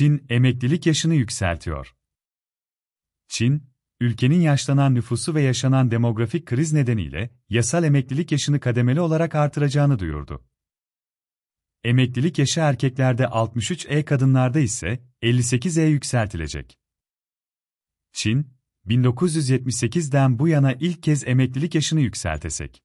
Çin emeklilik yaşını yükseltiyor. Çin, ülkenin yaşlanan nüfusu ve yaşanan demografik kriz nedeniyle yasal emeklilik yaşını kademeli olarak artıracağını duyurdu. Emeklilik yaşı erkeklerde 63E kadınlarda ise 58E yükseltilecek. Çin, 1978'den bu yana ilk kez emeklilik yaşını yükseltesek.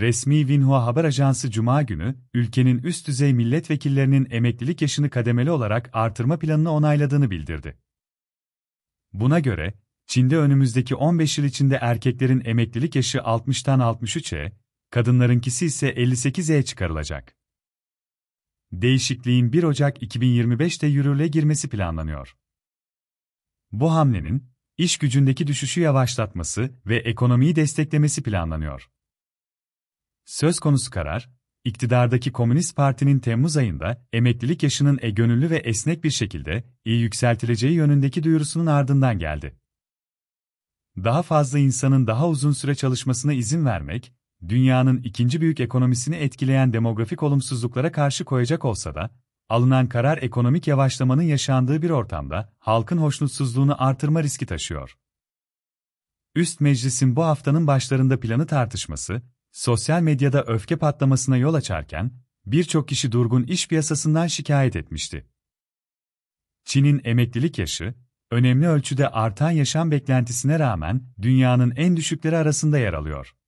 Resmi Vinhua Haber Ajansı Cuma günü, ülkenin üst düzey milletvekillerinin emeklilik yaşını kademeli olarak artırma planını onayladığını bildirdi. Buna göre, Çin'de önümüzdeki 15 yıl içinde erkeklerin emeklilik yaşı 60'tan 63'e, kadınlarınkisi ise 58'e çıkarılacak. Değişikliğin 1 Ocak 2025'te yürürlüğe girmesi planlanıyor. Bu hamlenin, iş gücündeki düşüşü yavaşlatması ve ekonomiyi desteklemesi planlanıyor. Söz konusu karar, iktidardaki Komünist Parti'nin Temmuz ayında emeklilik yaşının e gönüllü ve esnek bir şekilde iyi yükseltileceği yönündeki duyurusunun ardından geldi. Daha fazla insanın daha uzun süre çalışmasına izin vermek, dünyanın ikinci büyük ekonomisini etkileyen demografik olumsuzluklara karşı koyacak olsa da, alınan karar ekonomik yavaşlamanın yaşandığı bir ortamda halkın hoşnutsuzluğunu artırma riski taşıyor. Üst Meclis'in bu haftanın başlarında planı tartışması, sosyal medyada öfke patlamasına yol açarken, birçok kişi durgun iş piyasasından şikayet etmişti. Çin'in emeklilik yaşı, önemli ölçüde artan yaşam beklentisine rağmen dünyanın en düşükleri arasında yer alıyor.